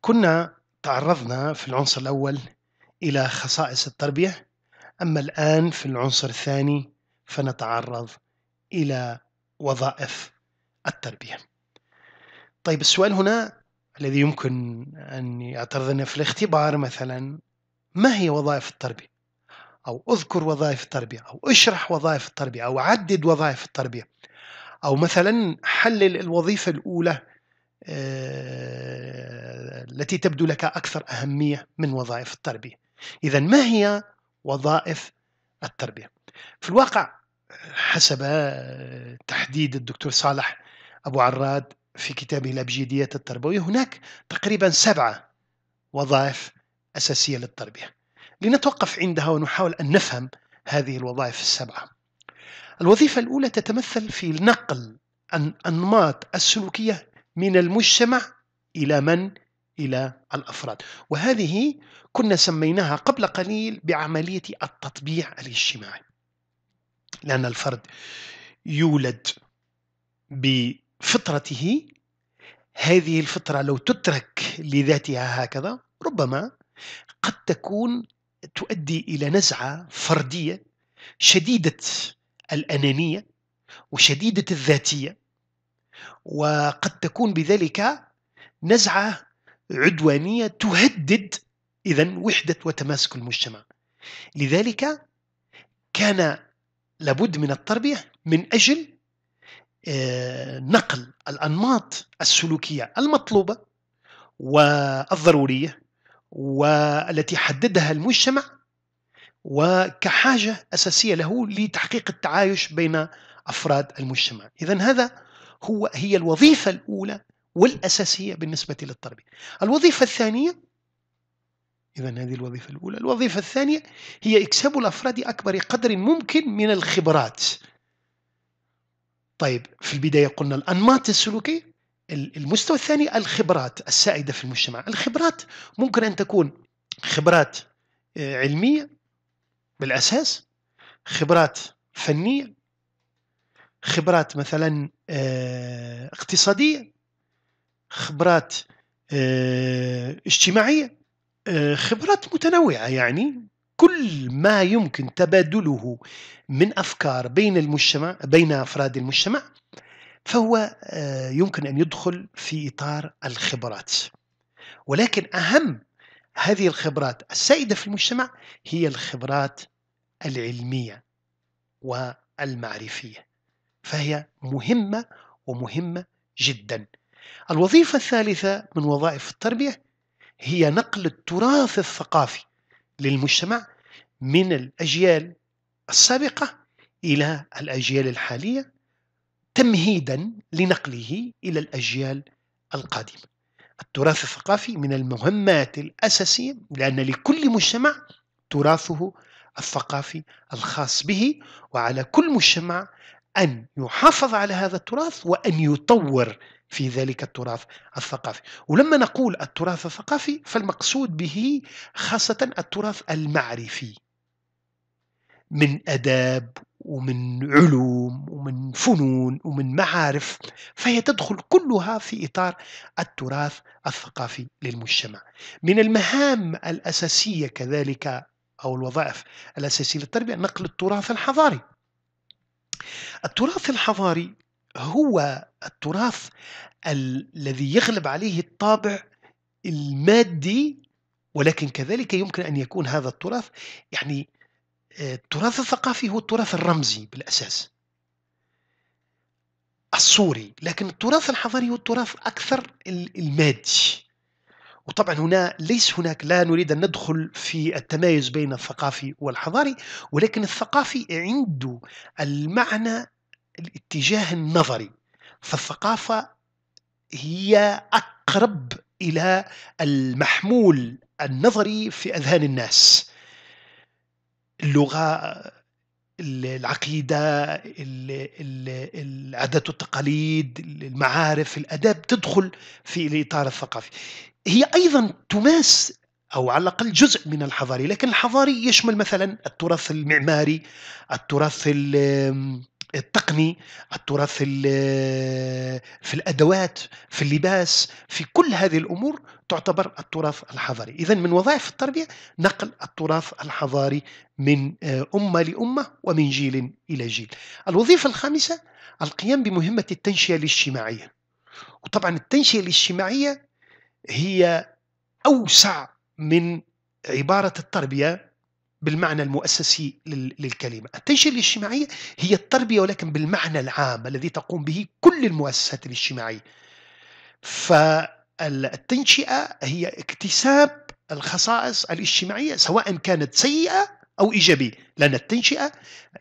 كنا تعرضنا في العنصر الأول إلى خصائص التربية أما الآن في العنصر الثاني فنتعرض إلى وظائف التربية طيب السؤال هنا الذي يمكن أن يعترضنا في الاختبار مثلا ما هي وظائف التربية؟ أو اذكر وظائف التربية أو اشرح وظائف التربية أو عدد وظائف التربية أو مثلا حلل الوظيفة الأولى آه، التي تبدو لك أكثر أهمية من وظائف التربية إذا ما هي وظائف التربية؟ في الواقع حسب آه، تحديد الدكتور صالح أبو عراد في كتابه الأبجدية التربوية هناك تقريبا سبعة وظائف أساسية للتربية لنتوقف عندها ونحاول أن نفهم هذه الوظائف السبعة الوظيفة الأولى تتمثل في نقل الأنماط السلوكية من المجتمع إلى من؟ إلى الأفراد وهذه كنا سميناها قبل قليل بعملية التطبيع الاجتماعي لأن الفرد يولد بفطرته هذه الفطرة لو تترك لذاتها هكذا ربما قد تكون تؤدي إلى نزعة فردية شديدة الأنانية وشديدة الذاتية وقد تكون بذلك نزعة عدوانية تهدد إذا وحدة وتماسك المجتمع لذلك كان لابد من التربية من أجل آه، نقل الأنماط السلوكية المطلوبة والضرورية والتي حددها المجتمع وكحاجة أساسية له لتحقيق التعايش بين أفراد المجتمع إذا هذا هو هي الوظيفة الأولى والأساسية بالنسبة للتربية الوظيفة الثانية إذا هذه الوظيفة الأولى الوظيفة الثانية هي إكساب الأفراد أكبر قدر ممكن من الخبرات طيب في البداية قلنا الأنماط السلوكية المستوى الثاني الخبرات السائدة في المجتمع الخبرات ممكن أن تكون خبرات آه، علمية بالأساس خبرات فنية خبرات مثلا آه، اقتصادية خبرات آه، اجتماعية آه، خبرات متنوعة يعني كل ما يمكن تبادله من أفكار بين المجتمع بين أفراد المجتمع فهو يمكن أن يدخل في إطار الخبرات ولكن أهم هذه الخبرات السائدة في المجتمع هي الخبرات العلمية والمعرفية فهي مهمة ومهمة جدا الوظيفة الثالثة من وظائف التربية هي نقل التراث الثقافي للمجتمع من الأجيال السابقة إلى الأجيال الحالية تمهيدا لنقله إلى الأجيال القادمة التراث الثقافي من المهمات الأساسية لأن لكل مجتمع تراثه الثقافي الخاص به وعلى كل مجتمع أن يحافظ على هذا التراث وأن يطور في ذلك التراث الثقافي ولما نقول التراث الثقافي فالمقصود به خاصة التراث المعرفي من أداب ومن علوم ومن فنون ومن معارف فهي تدخل كلها في إطار التراث الثقافي للمجتمع من المهام الأساسية كذلك أو الوظائف الأساسية للتربية نقل التراث الحضاري التراث الحضاري هو التراث الذي يغلب عليه الطابع المادي ولكن كذلك يمكن أن يكون هذا التراث يعني آه، التراث الثقافي هو التراث الرمزي بالأساس الصوري لكن التراث الحضاري هو التراث أكثر المادي وطبعا هنا ليس هناك لا نريد أن ندخل في التمايز بين الثقافي والحضاري ولكن الثقافي عنده المعنى الاتجاه النظري فالثقافة هي أقرب إلى المحمول النظري في أذهان الناس اللغة العقيدة العادات والتقاليد المعارف الأداب تدخل في الإطار الثقافي هي ايضا تماس او على الاقل جزء من الحضاري لكن الحضاري يشمل مثلا التراث المعماري التراث التقني التراث في الادوات في اللباس في كل هذه الامور تعتبر التراث الحضاري اذا من وظائف التربيه نقل التراث الحضاري من آه، امه لامه ومن جيل الى جيل الوظيفه الخامسه القيام بمهمه التنشئه الاجتماعيه وطبعا التنشئه الاجتماعيه هي أوسع من عبارة التربية بالمعنى المؤسسي للكلمة التنشئة الاجتماعية هي التربية ولكن بالمعنى العام الذي تقوم به كل المؤسسات الاجتماعية فالتنشئة هي اكتساب الخصائص الاجتماعية سواء كانت سيئة أو إيجابية لأن التنشئة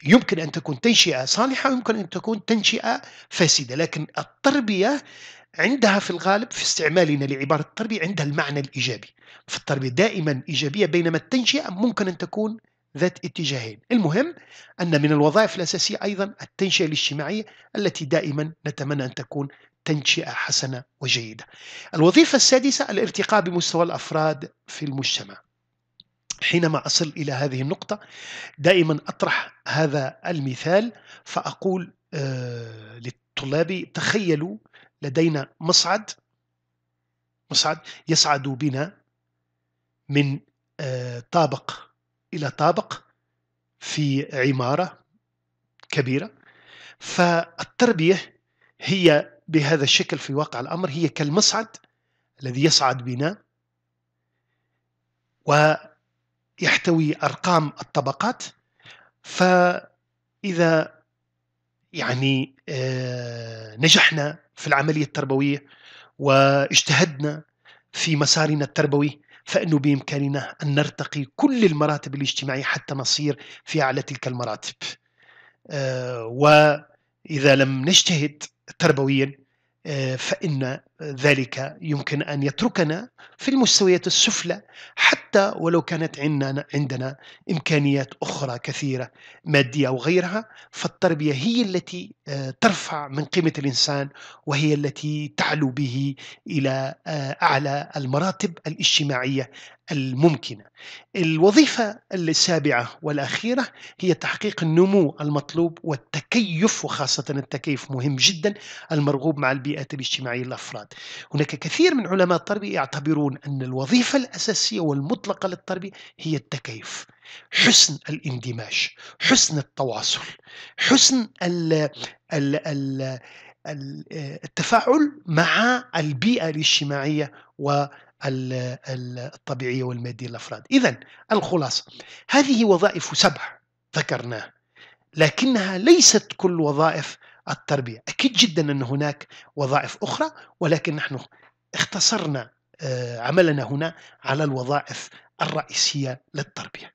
يمكن أن تكون تنشئة صالحة ويمكن أن تكون تنشئة فاسدة لكن التربية عندها في الغالب في استعمالنا لعبارة التربية عندها المعنى الإيجابي فالتربية دائما إيجابية بينما التنشئة ممكن أن تكون ذات اتجاهين المهم أن من الوظائف الأساسية أيضا التنشئة الاجتماعية التي دائما نتمنى أن تكون تنشئة حسنة وجيدة الوظيفة السادسة الارتقاء بمستوى الأفراد في المجتمع حينما أصل إلى هذه النقطة دائما أطرح هذا المثال فأقول آه، للطلاب تخيلوا لدينا مصعد مصعد يصعد بنا من آه، طابق إلى طابق في عمارة كبيرة فالتربية هي بهذا الشكل في واقع الأمر هي كالمصعد الذي يصعد بنا ويحتوي أرقام الطبقات فإذا يعني آه، نجحنا في العملية التربوية واجتهدنا في مسارنا التربوي فإنه بإمكاننا أن نرتقي كل المراتب الاجتماعية حتى نصير في أعلى تلك المراتب آه، وإذا لم نجتهد تربويا آه، فإن ذلك يمكن أن يتركنا في المستويات السفلى حتى ولو كانت عندنا عندنا إمكانيات أخرى كثيرة مادية أو غيرها فالتربية هي التي آه، ترفع من قيمة الإنسان وهي التي تعلو به إلى آه، أعلى المراتب الاجتماعية الممكنة. الوظيفة السابعة والأخيرة هي تحقيق النمو المطلوب والتكيف وخاصة التكيف مهم جدا المرغوب مع البيئات الاجتماعية للأفراد. هناك كثير من علماء التربية يعتبرون أن الوظيفة الأساسية والمطلقة للتربية هي التكيف. حسن الاندماج، حسن التواصل، حسن الـ الـ الـ التفاعل مع البيئة الاجتماعية و الطبيعية والمادية للأفراد إذا الخلاصة هذه وظائف سبع ذكرناها لكنها ليست كل وظائف التربية أكيد جدا أن هناك وظائف أخرى ولكن نحن اختصرنا آه، عملنا هنا على الوظائف الرئيسية للتربية